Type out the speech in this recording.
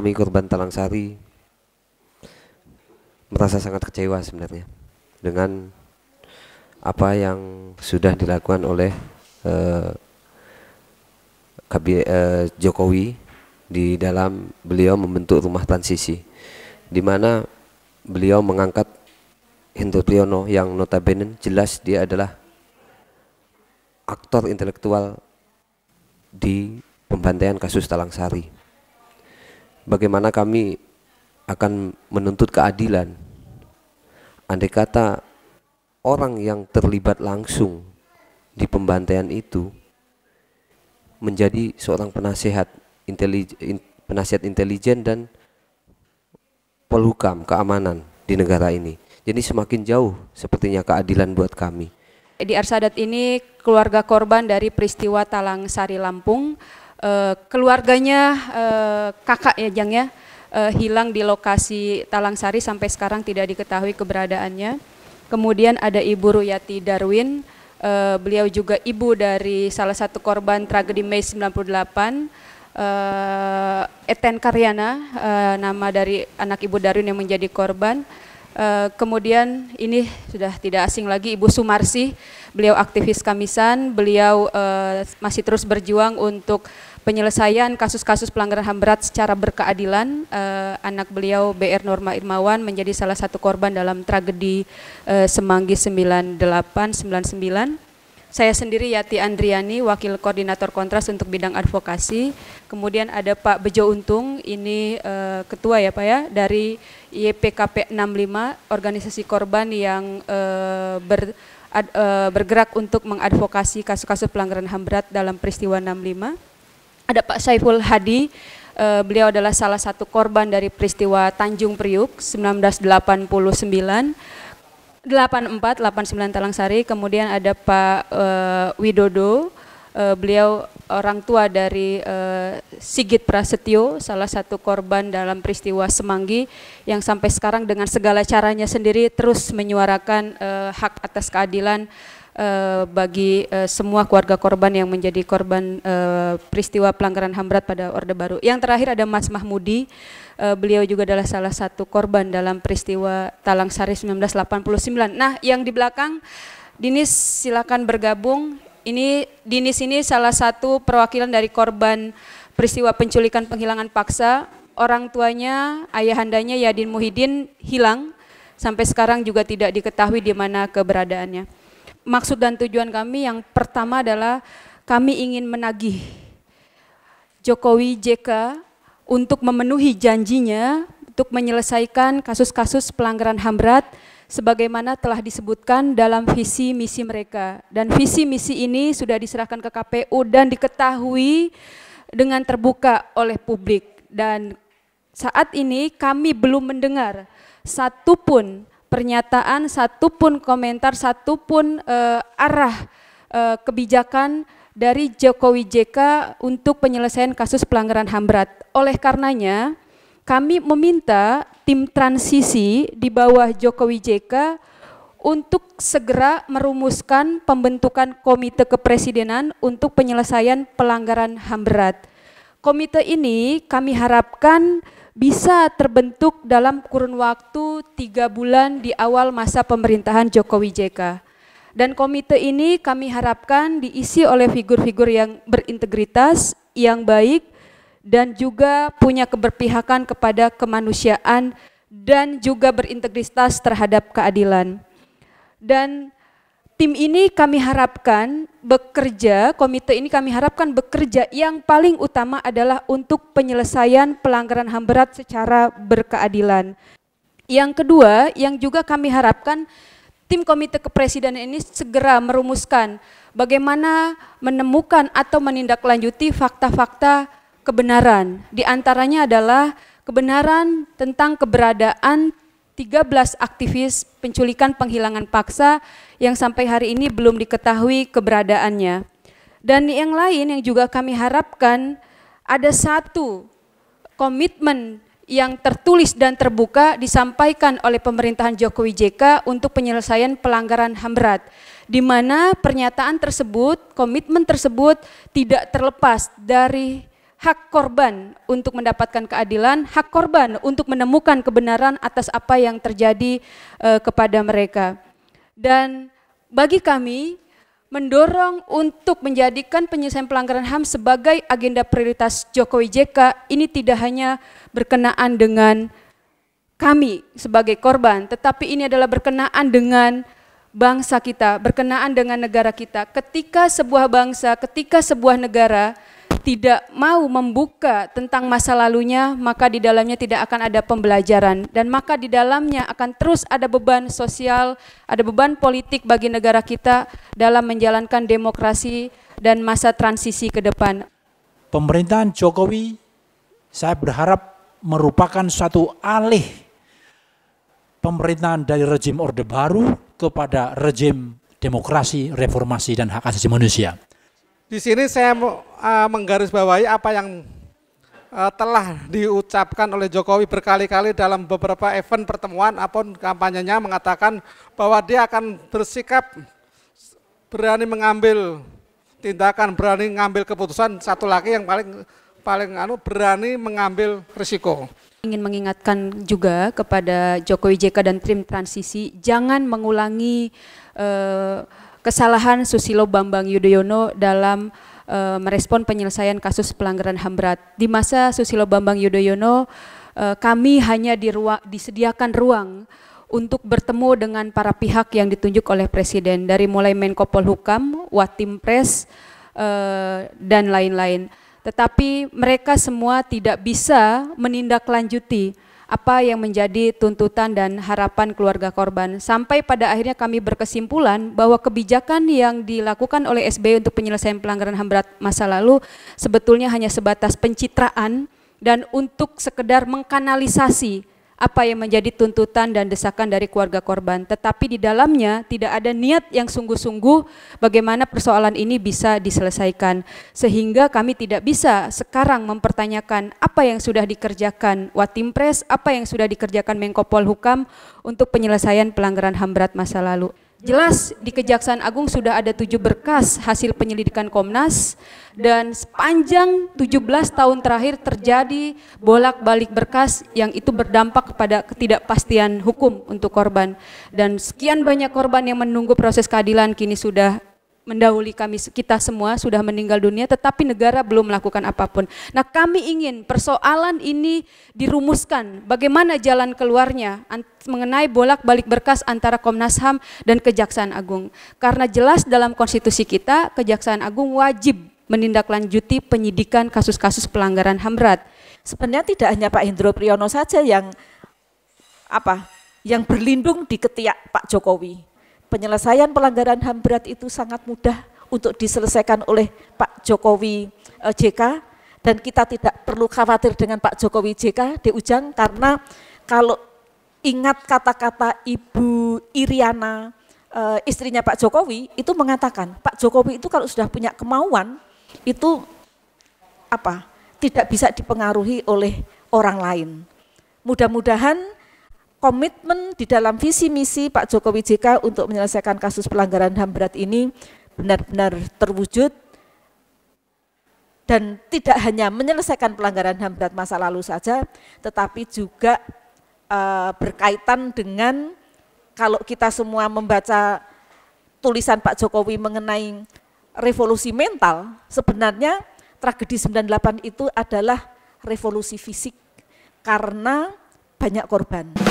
kami korban Talang Sari merasa sangat kecewa sebenarnya dengan apa yang sudah dilakukan oleh eh, KB, eh, Jokowi di dalam beliau membentuk rumah transisi di mana beliau mengangkat Hendro Priyono yang notabene jelas dia adalah aktor intelektual di pembantaian kasus Talang Sari bagaimana kami akan menuntut keadilan. Andai kata orang yang terlibat langsung di pembantaian itu menjadi seorang penasehat intelijen, penasihat intelijen dan pelukam keamanan di negara ini. Jadi semakin jauh sepertinya keadilan buat kami. Di Arsadat ini keluarga korban dari peristiwa Talang Sari Lampung Eh, keluarganya uh, kakak ya Jang ya eh, hilang di lokasi Talang Sari sampai sekarang tidak diketahui keberadaannya. Kemudian ada Ibu Ruyati Darwin, beliau juga ibu dari salah satu korban tragedi Mei 98. Uh, Eten Karyana, nama dari anak Ibu Darwin yang menjadi korban. kemudian ini sudah tidak asing lagi Ibu Sumarsi, beliau aktivis Kamisan, beliau masih terus berjuang untuk penyelesaian kasus-kasus pelanggaran HAM berat secara berkeadilan. Uh, anak beliau BR Norma Irmawan menjadi salah satu korban dalam tragedi uh, Semanggi 9899. Saya sendiri Yati Andriani, Wakil Koordinator Kontras untuk bidang advokasi. Kemudian ada Pak Bejo Untung, ini uh, ketua ya Pak ya, dari YPKP e 65, organisasi korban yang uh, ber, ad, uh, bergerak untuk mengadvokasi kasus-kasus pelanggaran HAM berat dalam peristiwa 65 ada Pak Saiful Hadi, eh, beliau adalah salah satu korban dari peristiwa Tanjung Priuk 1989, 84, 89 Talang Sari, kemudian ada Pak eh, Widodo, uh, beliau orang tua dari Sigit Prasetyo, salah satu korban dalam peristiwa Semanggi yang sampai sekarang dengan segala caranya sendiri terus menyuarakan hak atas keadilan Eh, bagi uh, semua keluarga korban yang menjadi korban uh, peristiwa pelanggaran HAM berat pada Orde Baru. Yang terakhir ada Mas Mahmudi, uh, beliau juga adalah salah satu korban dalam peristiwa Talang Sari 1989. Nah, yang di belakang Dinis silakan bergabung. Ini Dinis ini salah satu perwakilan dari korban peristiwa penculikan penghilangan paksa. Orang tuanya, ayahandanya Yadin Muhyiddin hilang sampai sekarang juga tidak diketahui di mana keberadaannya maksud dan tujuan kami yang pertama adalah kami ingin menagih Jokowi JK untuk memenuhi janjinya untuk menyelesaikan kasus-kasus pelanggaran HAM berat sebagaimana telah disebutkan dalam visi misi mereka. Dan visi misi ini sudah diserahkan ke KPU dan diketahui dengan terbuka oleh publik. Dan saat ini kami belum mendengar satupun pernyataan, satu pun komentar, satu uh, eh, arah uh, kebijakan dari Jokowi JK untuk penyelesaian kasus pelanggaran HAM berat. Oleh karenanya, kami meminta tim transisi di bawah Jokowi JK untuk segera merumuskan pembentukan komite kepresidenan untuk penyelesaian pelanggaran HAM berat. Komite ini kami harapkan bisa terbentuk dalam kurun waktu tiga bulan di awal masa pemerintahan Jokowi JK. Dan komite ini kami harapkan diisi oleh figur-figur yang berintegritas, yang baik, dan juga punya keberpihakan kepada kemanusiaan dan juga berintegritas terhadap keadilan. Dan tim ini kami harapkan bekerja, komite ini kami harapkan bekerja yang paling utama adalah untuk penyelesaian pelanggaran HAM berat secara berkeadilan. Yang kedua, yang juga kami harapkan tim komite kepresidenan ini segera merumuskan bagaimana menemukan atau menindaklanjuti fakta-fakta kebenaran. Di antaranya adalah kebenaran tentang keberadaan 13 aktivis penculikan penghilangan paksa yang sampai hari ini belum diketahui keberadaannya. Dan yang lain yang juga kami harapkan ada satu komitmen yang tertulis dan terbuka disampaikan oleh pemerintahan Jokowi JK untuk penyelesaian pelanggaran HAM berat di mana pernyataan tersebut, komitmen tersebut tidak terlepas dari hak korban untuk mendapatkan keadilan, hak korban untuk menemukan kebenaran atas apa yang terjadi eh, kepada mereka. Dan bagi kami mendorong untuk menjadikan penyelesaian pelanggaran HAM sebagai agenda prioritas Jokowi JK ini tidak hanya berkenaan dengan kami sebagai korban, tetapi ini adalah berkenaan dengan bangsa kita, berkenaan dengan negara kita. Ketika sebuah bangsa, ketika sebuah negara tidak mau membuka tentang masa lalunya, maka di dalamnya tidak akan ada pembelajaran dan maka di dalamnya akan terus ada beban sosial, ada beban politik bagi negara kita dalam menjalankan demokrasi dan masa transisi ke depan. Pemerintahan Jokowi saya berharap merupakan suatu alih pemerintahan dari rejim Orde Baru kepada rejim demokrasi, reformasi, dan hak asasi manusia. Di sini saya uh, menggarisbawahi apa yang uh, telah diucapkan oleh Jokowi berkali-kali dalam beberapa event pertemuan apapun kampanyenya mengatakan bahwa dia akan bersikap berani mengambil tindakan, berani mengambil keputusan satu lagi yang paling paling anu berani mengambil risiko. Ingin mengingatkan juga kepada Jokowi JK dan tim transisi jangan mengulangi uh, kesalahan Susilo Bambang Yudhoyono dalam e, merespon penyelesaian kasus pelanggaran HAM berat. Di masa Susilo Bambang Yudhoyono, e, kami hanya ruang, disediakan ruang untuk bertemu dengan para pihak yang ditunjuk oleh Presiden, dari mulai Menko Polhukam, Watim Pres, e, dan lain-lain. Tetapi mereka semua tidak bisa menindaklanjuti apa yang menjadi tuntutan dan harapan keluarga korban. Sampai pada akhirnya kami berkesimpulan bahwa kebijakan yang dilakukan oleh SBY untuk penyelesaian pelanggaran HAM berat masa lalu sebetulnya hanya sebatas pencitraan dan untuk sekedar mengkanalisasi apa yang menjadi tuntutan dan desakan dari keluarga korban, tetapi di dalamnya tidak ada niat yang sungguh-sungguh bagaimana persoalan ini bisa diselesaikan, sehingga kami tidak bisa sekarang mempertanyakan apa yang sudah dikerjakan Watimpres, apa yang sudah dikerjakan Menko Polhukam untuk penyelesaian pelanggaran HAM berat masa lalu. Jelas di Kejaksaan Agung sudah ada tujuh berkas hasil penyelidikan Komnas dan sepanjang 17 tahun terakhir terjadi bolak-balik berkas yang itu berdampak kepada ketidakpastian hukum untuk korban. Dan sekian banyak korban yang menunggu proses keadilan kini sudah mendahului kami kita semua sudah meninggal dunia tetapi negara belum melakukan apapun. Nah, kami ingin persoalan ini dirumuskan bagaimana jalan keluarnya mengenai bolak-balik berkas antara Komnas HAM dan Kejaksaan Agung. Karena jelas dalam konstitusi kita Kejaksaan Agung wajib menindaklanjuti penyidikan kasus-kasus pelanggaran HAM berat. Sebenarnya tidak hanya Pak Hendro Priyono saja yang apa? yang berlindung di ketiak Pak Jokowi penyelesaian pelanggaran HAM berat itu sangat mudah untuk diselesaikan oleh Pak Jokowi eh, JK dan kita tidak perlu khawatir dengan Pak Jokowi JK di Ujang karena kalau ingat kata-kata Ibu Iriana eh, istrinya Pak Jokowi itu mengatakan Pak Jokowi itu kalau sudah punya kemauan itu apa tidak bisa dipengaruhi oleh orang lain. Mudah-mudahan komitmen di dalam visi misi Pak Jokowi JK untuk menyelesaikan kasus pelanggaran HAM berat ini benar-benar terwujud dan tidak hanya menyelesaikan pelanggaran HAM berat masa lalu saja, tetapi juga e, berkaitan dengan kalau kita semua membaca tulisan Pak Jokowi mengenai revolusi mental, sebenarnya tragedi 98 itu adalah revolusi fisik karena banyak korban.